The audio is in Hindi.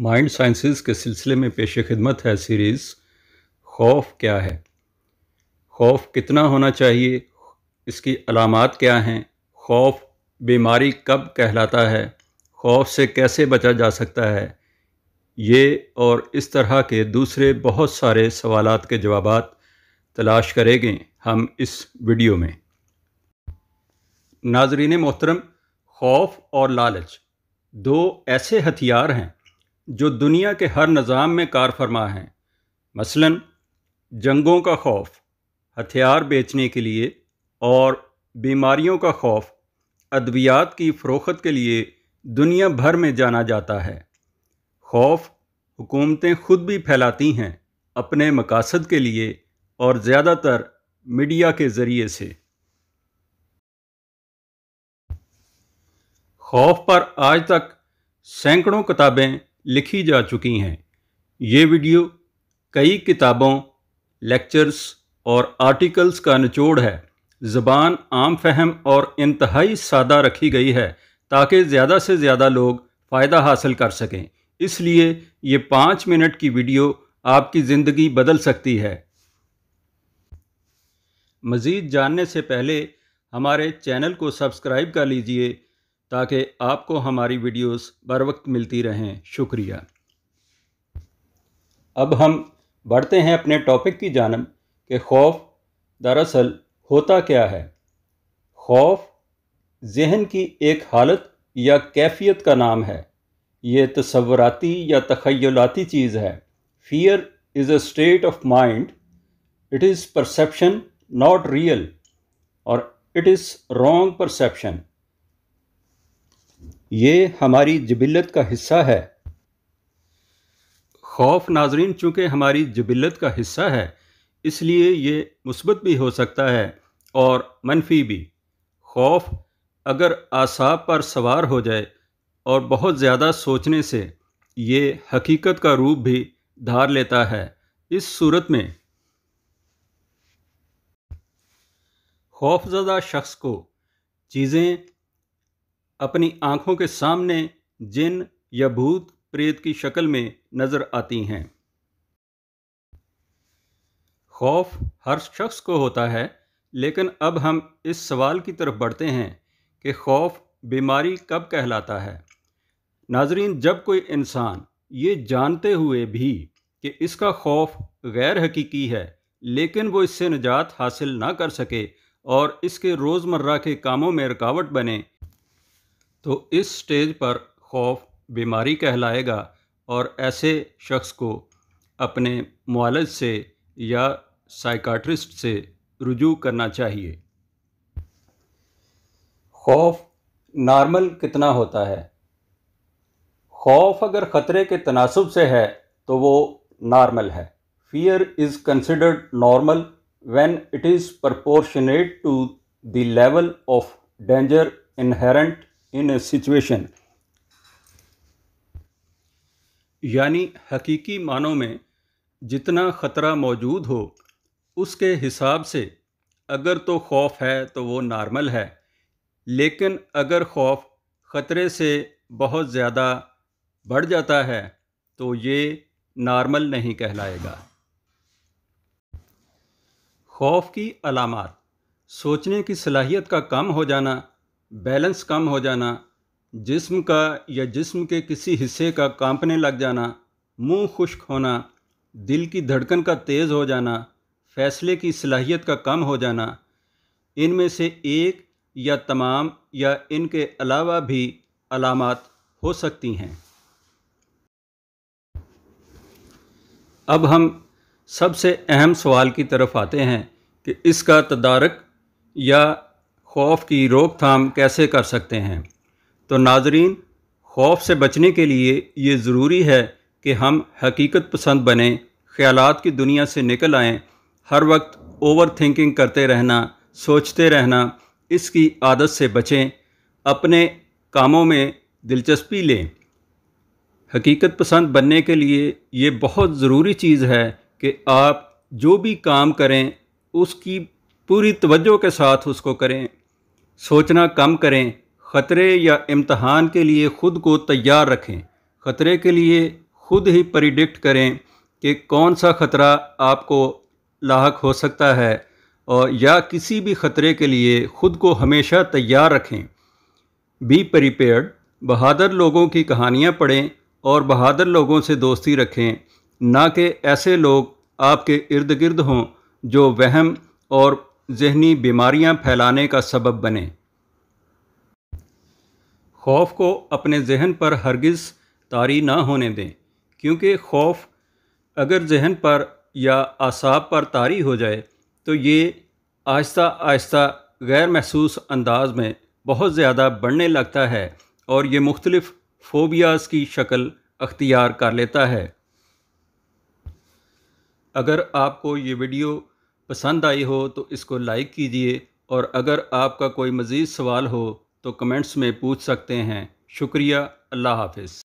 माइंड साइंसेस के सिलसिले में पेश खिदमत है सीरीज़ खौफ क्या है खौफ कितना होना चाहिए इसकी अलामत क्या हैं खौफ बीमारी कब कहलाता है खौफ से कैसे बचा जा सकता है ये और इस तरह के दूसरे बहुत सारे सवाल के जवाब तलाश करेंगे हम इस वीडियो में नाजरीन मोहतरम खौफ और लालच दो ऐसे हथियार हैं जो दुनिया के हर निज़ाम में कार फरमा हैं मसलन जंगों का खौफ हथियार बेचने के लिए और बीमारियों का खौफ अद्वियात की फ़रोख्त के लिए दुनिया भर में जाना जाता है खौफ हुकूमतें खुद भी फैलाती हैं अपने मकासद के लिए और ज़्यादातर मीडिया के ज़रिए से खौफ पर आज तक सैकड़ों किताबें लिखी जा चुकी हैं ये वीडियो कई किताबों लेक्चर्स और आर्टिकल्स का निचोड़ है ज़बान आम फहम और इंतहाई सादा रखी गई है ताकि ज़्यादा से ज़्यादा लोग फ़ायदा हासिल कर सकें इसलिए ये पाँच मिनट की वीडियो आपकी ज़िंदगी बदल सकती है मज़ीद जानने से पहले हमारे चैनल को सब्सक्राइब कर लीजिए ताकि आपको हमारी वीडियोस बर वक्त मिलती रहें शुक्रिया अब हम बढ़ते हैं अपने टॉपिक की जानब कि खौफ दरअसल होता क्या है खौफ जहन की एक हालत या कैफियत का नाम है ये तस्वराती या तखयलाती चीज़ है fear is a state of mind it is perception not real और इट इज़ रॉन्ग परसेप्शन ये हमारी जबिलत का हिस्सा है खौफ नाजरीन चूँकि हमारी जबिलत का हिस्सा है इसलिए ये मुस्बत भी हो सकता है और मनफी भी खौफ अगर आसाब पर सवार हो जाए और बहुत ज़्यादा सोचने से ये हकीकत का रूप भी धार लेता है इस सूरत में खौफजदा शख्स को चीज़ें अपनी आँखों के सामने जिन या भूत प्रेत की शक्ल में नज़र आती हैं खौफ हर शख्स को होता है लेकिन अब हम इस सवाल की तरफ बढ़ते हैं कि खौफ बीमारी कब कहलाता है नाजरीन जब कोई इंसान ये जानते हुए भी कि इसका खौफ गैर हकीकी है लेकिन वो इससे निजात हासिल ना कर सके और इसके रोज़मर्रा के कामों में रुकावट बने तो इस स्टेज पर खौफ बीमारी कहलाएगा और ऐसे शख्स को अपने मालज से या साइकाट्रिस्ट से रुजू करना चाहिए खौफ नॉर्मल कितना होता है खौफ अगर ख़तरे के तनासब से है तो वो नॉर्मल है fear is considered normal when it is proportionate to the level of danger inherent in situation यानी हकीकी मानों में जितना ख़तरा मौजूद हो उसके हिसाब से अगर तो खौफ है तो वो नॉर्मल है लेकिन अगर खौफ ख़तरे से बहुत ज़्यादा बढ़ जाता है तो ये नॉर्मल नहीं कहलाएगा खौफ की अलामत सोचने की सलाहियत का कम हो जाना बैलेंस कम हो जाना जिस्म का या जिस्म के किसी हिस्से का कांपने लग जाना मुंह खुश्क होना दिल की धड़कन का तेज़ हो जाना फैसले की सलाहियत का कम हो जाना इनमें से एक या तमाम या इनके अलावा भी अलामत हो सकती हैं अब हम सबसे अहम सवाल की तरफ आते हैं कि इसका तदारक या खौफ की रोकथाम कैसे कर सकते हैं तो नाजरीन खौफ से बचने के लिए ये ज़रूरी है कि हम हकीकत पसंद बने ख्याल की दुनिया से निकल आएँ हर वक्त ओवर थिंकिंग करते रहना सोचते रहना इसकी आदत से बचें अपने कामों में दिलचस्पी लें हकीकत पसंद बनने के लिए ये बहुत ज़रूरी चीज़ है कि आप जो भी काम करें उसकी पूरी तवज्जो के साथ उसको करें सोचना कम करें ख़तरे या इम्तहान के लिए ख़ुद को तैयार रखें ख़तरे के लिए खुद ही प्रिडिक्ट करें कि कौन सा ख़तरा आपको लाक हो सकता है और या किसी भी ख़तरे के लिए ख़ुद को हमेशा तैयार रखें बी प्रिपेयर्ड बहादुर लोगों की कहानियाँ पढ़ें और बहादुर लोगों से दोस्ती रखें ना कि ऐसे लोग आपके इर्द गिर्द हों जो वहम और जहनी बीमारियां फैलाने का सबब बने खौफ को अपने जहन पर हरगिज़ तारी ना होने दें क्योंकि खौफ अगर जहन पर या आसाब पर तारी हो जाए तो ये आहिस्ता आहिस्ता गैर महसूस अंदाज में बहुत ज़्यादा बढ़ने लगता है और ये मुख्तलिफ फोबियाज़ की शक्ल अख्तियार कर लेता है अगर आपको ये वीडियो पसंद आई हो तो इसको लाइक कीजिए और अगर आपका कोई मज़ीद सवाल हो तो कमेंट्स में पूछ सकते हैं शुक्रिया अल्लाह हाफिज़